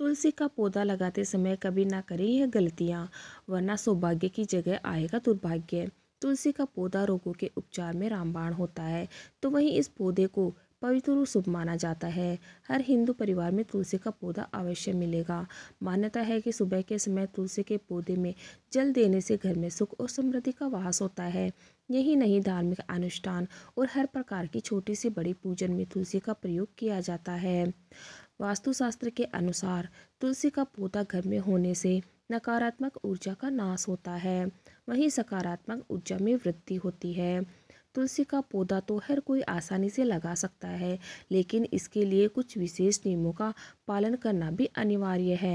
तुलसी का पौधा लगाते समय कभी ना करें यह गलतियाँ वरना सौभाग्य की जगह आएगा दुर्भाग्य तुलसी का पौधा रोगों के उपचार में रामबाण होता है तो वहीं इस पौधे को पवित्र शुभ माना जाता है हर हिंदू परिवार में तुलसी का पौधा अवश्य मिलेगा मान्यता है कि सुबह के समय तुलसी के पौधे में जल देने से घर में सुख और समृद्धि का वास होता है यही नहीं धार्मिक अनुष्ठान और हर प्रकार की छोटी से बड़ी पूजन में तुलसी का प्रयोग किया जाता है वास्तुशास्त्र के अनुसार तुलसी का पौधा घर में होने से नकारात्मक ऊर्जा का नाश होता है वहीं सकारात्मक ऊर्जा में वृद्धि होती है तुलसी का पौधा तो हर कोई आसानी से लगा सकता है लेकिन इसके लिए कुछ विशेष नियमों का पालन करना भी अनिवार्य है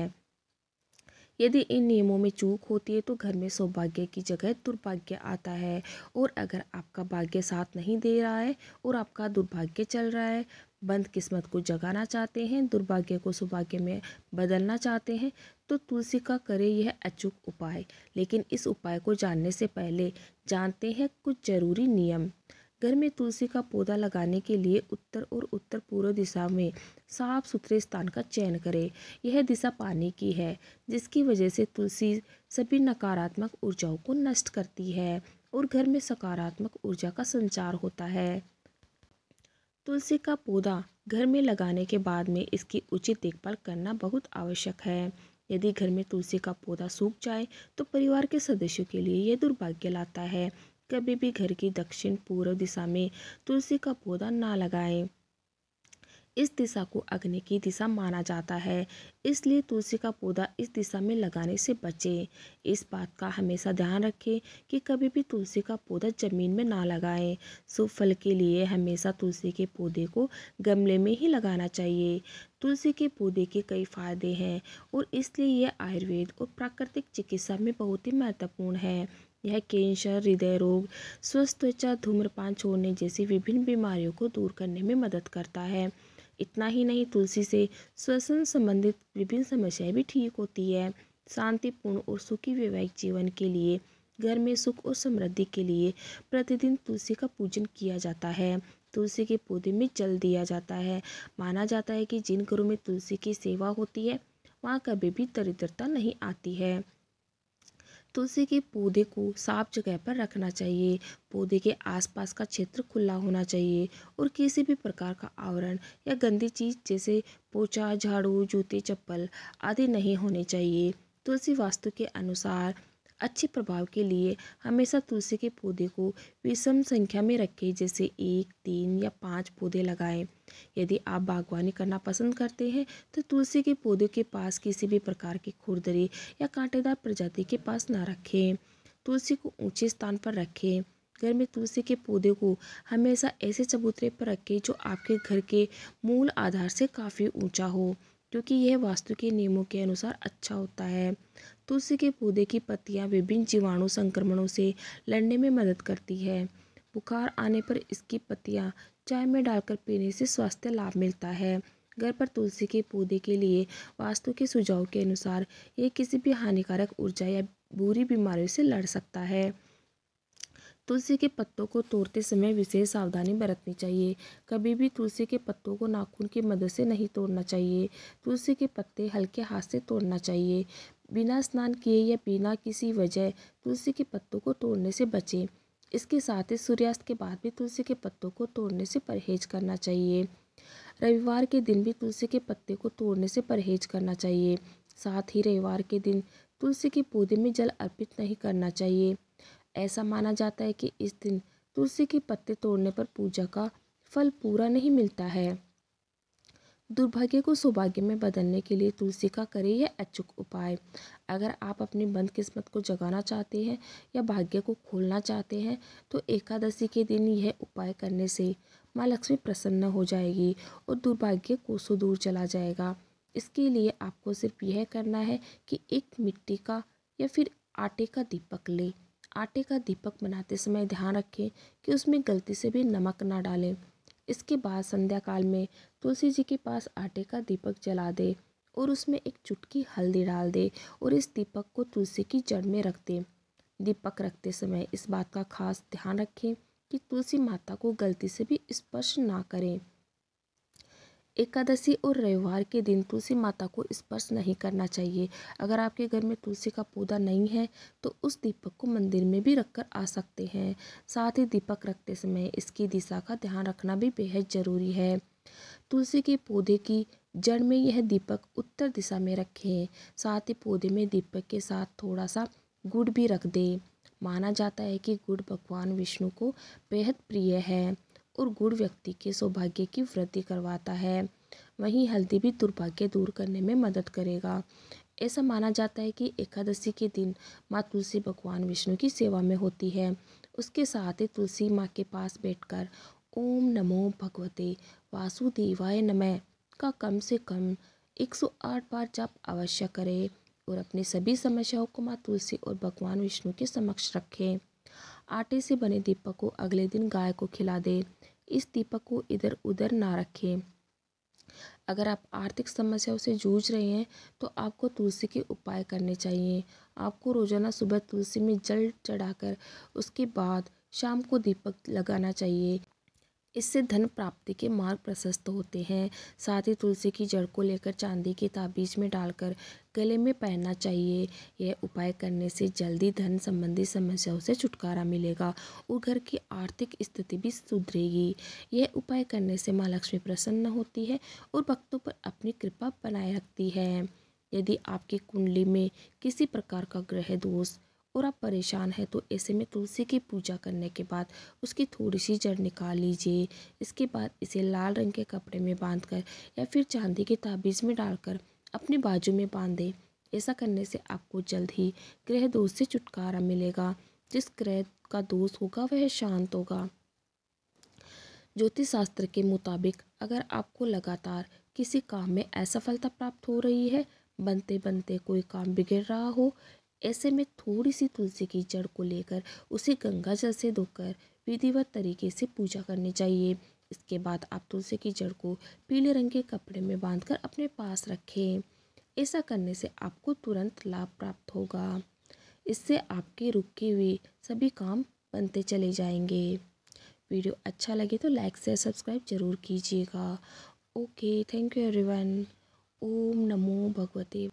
यदि इन नियमों में चूक होती है तो घर में सौभाग्य की जगह दुर्भाग्य आता है और अगर आपका भाग्य साथ नहीं दे रहा है और आपका दुर्भाग्य चल रहा है बंद किस्मत को जगाना चाहते हैं दुर्भाग्य को सौभाग्य में बदलना चाहते हैं तो तुलसी का करें यह अचूक उपाय लेकिन इस उपाय को जानने से पहले जानते हैं कुछ जरूरी नियम घर में तुलसी का पौधा लगाने के लिए उत्तर और उत्तर पूर्व दिशा में साफ सुथरे स्थान का चयन करें यह दिशा पानी की है जिसकी वजह से तुलसी सभी नकारात्मक ऊर्जाओं को नष्ट करती है और घर में सकारात्मक ऊर्जा का संचार होता है तुलसी का पौधा घर में लगाने के बाद में इसकी उचित देखभाल करना बहुत आवश्यक है यदि घर में तुलसी का पौधा सूख जाए तो परिवार के सदस्यों के लिए यह दुर्भाग्य लाता है कभी भी घर की दक्षिण पूर्व दिशा में तुलसी का पौधा ना लगाएं इस दिशा को अग्नि की दिशा माना जाता है इसलिए तुलसी का पौधा इस दिशा में लगाने से बचे इस बात का हमेशा ध्यान रखें कि कभी भी तुलसी का पौधा ज़मीन में ना लगाएं शुभ फल के लिए हमेशा तुलसी के पौधे को गमले में ही लगाना चाहिए तुलसी के पौधे के कई फायदे हैं और इसलिए यह आयुर्वेद और प्राकृतिक चिकित्सा में बहुत ही महत्वपूर्ण है यह कैंसर हृदय रोग स्वस्थ त्वचा धूम्रपान छोड़ने जैसी विभिन्न बीमारियों को दूर करने में मदद करता है इतना ही नहीं तुलसी से श्वसन संबंधित विभिन्न समस्याएं भी ठीक होती है शांतिपूर्ण और सुखी वैवाहिक जीवन के लिए घर में सुख और समृद्धि के लिए प्रतिदिन तुलसी का पूजन किया जाता है तुलसी के पौधे में जल दिया जाता है माना जाता है कि जिन घरों में तुलसी की सेवा होती है वहाँ कभी भी दरिद्रता नहीं आती है तुलसी के पौधे को साफ जगह पर रखना चाहिए पौधे के आसपास का क्षेत्र खुला होना चाहिए और किसी भी प्रकार का आवरण या गंदी चीज़ जैसे पोछा झाड़ू जूते चप्पल आदि नहीं होने चाहिए तुलसी वास्तु के अनुसार अच्छे प्रभाव के लिए हमेशा तुलसी के पौधे को विषम संख्या में रखें जैसे एक तीन या पाँच पौधे लगाएं यदि आप बागवानी करना पसंद करते हैं तो तुलसी के पौधे के पास किसी भी प्रकार की खुरदरी या कांटेदार प्रजाति के पास ना रखें तुलसी को ऊंचे स्थान पर रखें घर में तुलसी के पौधे को हमेशा ऐसे चबूतरे पर रखें जो आपके घर के मूल आधार से काफ़ी ऊँचा हो क्योंकि यह वास्तु के नियमों के अनुसार अच्छा होता है तुलसी के पौधे की पत्तियाँ विभिन्न जीवाणु संक्रमणों से लड़ने में मदद करती है बुखार आने पर इसकी पत्तियाँ चाय में डालकर पीने से स्वास्थ्य लाभ मिलता है घर पर तुलसी के पौधे के लिए वास्तु के सुझाव के अनुसार यह किसी भी हानिकारक ऊर्जा या बुरी बीमारियों से लड़ सकता है तुलसी के पत्तों को तोड़ते समय विशेष सावधानी बरतनी चाहिए कभी भी तुलसी के पत्तों को नाखून की मदद से नहीं तोड़ना चाहिए तुलसी के पत्ते हल्के हाथ से तोड़ना चाहिए बिना स्नान किए या बिना किसी वजह तुलसी के पत्तों को तोड़ने से बचें इसके साथ ही सूर्यास्त के बाद भी तुलसी के पत्तों को तोड़ने से परहेज करना चाहिए रविवार के दिन भी तुलसी के पत्ते को तोड़ने से परहेज करना चाहिए साथ ही रविवार के दिन तुलसी के पौधे में जल अर्पित नहीं करना चाहिए ऐसा माना जाता है कि इस दिन तुलसी के पत्ते तोड़ने पर पूजा का फल पूरा नहीं मिलता है दुर्भाग्य को सौभाग्य में बदलने के लिए तुलसी का करें यह अचूक उपाय अगर आप अपनी बंद किस्मत को जगाना चाहते हैं या भाग्य को खोलना चाहते हैं तो एकादशी के दिन यह उपाय करने से माँ लक्ष्मी प्रसन्न हो जाएगी और दुर्भाग्य कोसों दूर चला जाएगा इसके लिए आपको सिर्फ यह करना है कि एक मिट्टी का या फिर आटे का दीपक लें आटे का दीपक बनाते समय ध्यान रखें कि उसमें गलती से भी नमक ना डालें इसके बाद संध्या काल में तुलसी जी के पास आटे का दीपक जला दे और उसमें एक चुटकी हल्दी डाल दे और इस दीपक को तुलसी की जड़ में रख दें दीपक रखते समय इस बात का खास ध्यान रखें कि तुलसी माता को गलती से भी स्पर्श ना करें एकादशी और रविवार के दिन तुलसी माता को स्पर्श नहीं करना चाहिए अगर आपके घर में तुलसी का पौधा नहीं है तो उस दीपक को मंदिर में भी रखकर आ सकते हैं साथ ही दीपक रखते समय इसकी दिशा का ध्यान रखना भी बेहद ज़रूरी है तुलसी के पौधे की जड़ में यह दीपक उत्तर दिशा में रखें साथ ही पौधे में दीपक के साथ थोड़ा सा गुड़ भी रख दें माना जाता है कि गुड़ भगवान विष्णु को बेहद प्रिय है और गुड़ व्यक्ति के सौभाग्य की वृद्धि करवाता है वहीं हल्दी भी दुर्भाग्य दूर करने में मदद करेगा ऐसा माना जाता है कि एकादशी के दिन माँ तुलसी भगवान विष्णु की सेवा में होती है उसके साथ ही तुलसी माँ के पास बैठकर ओम नमो भगवते वासुदेवाय नमः का कम से कम 108 बार जप अवश्य करें और अपनी सभी समस्याओं को माँ तुलसी और भगवान विष्णु के समक्ष रखें आटे से बने दीपक को अगले दिन गाय को खिला दें इस दीपक को इधर उधर ना रखें अगर आप आर्थिक समस्याओं से जूझ रहे हैं तो आपको तुलसी के उपाय करने चाहिए आपको रोज़ाना सुबह तुलसी में जल चढ़ाकर उसके बाद शाम को दीपक लगाना चाहिए इससे धन प्राप्ति के मार्ग प्रशस्त होते हैं साथ ही तुलसी की जड़ को लेकर चांदी के ताबीज में डालकर गले में पहनना चाहिए यह उपाय करने से जल्दी धन संबंधी समस्याओं से छुटकारा मिलेगा और घर की आर्थिक स्थिति भी सुधरेगी यह उपाय करने से माँ लक्ष्मी प्रसन्न होती है और भक्तों पर अपनी कृपा बनाए रखती है यदि आपकी कुंडली में किसी प्रकार का ग्रह दोष और आप परेशान हैं तो ऐसे में तुलसी की पूजा करने के बाद उसकी थोड़ी सी जड़ निकाल लीजिए इसके बाद इसे लाल रंग के कपड़े में बांध कर या फिर चांदी के ताबीज़ में डालकर अपने बाजू में बांध दें ऐसा करने से आपको जल्द ही ग्रह दोष से छुटकारा मिलेगा जिस ग्रह का दोष होगा वह शांत होगा ज्योतिष शास्त्र के मुताबिक अगर आपको लगातार किसी काम में असफलता प्राप्त हो रही है बनते बनते कोई काम बिगड़ रहा हो ऐसे में थोड़ी सी तुलसी की जड़ को लेकर उसे गंगा जल से धोकर विधिवत तरीके से पूजा करनी चाहिए इसके बाद आप तुलसी की जड़ को पीले रंग के कपड़े में बांधकर अपने पास रखें ऐसा करने से आपको तुरंत लाभ प्राप्त होगा इससे आपके रुके हुए सभी काम बनते चले जाएंगे वीडियो अच्छा लगे तो लाइक से सब्सक्राइब जरूर कीजिएगा ओके थैंक यू एवरीवन ओम नमो भगवते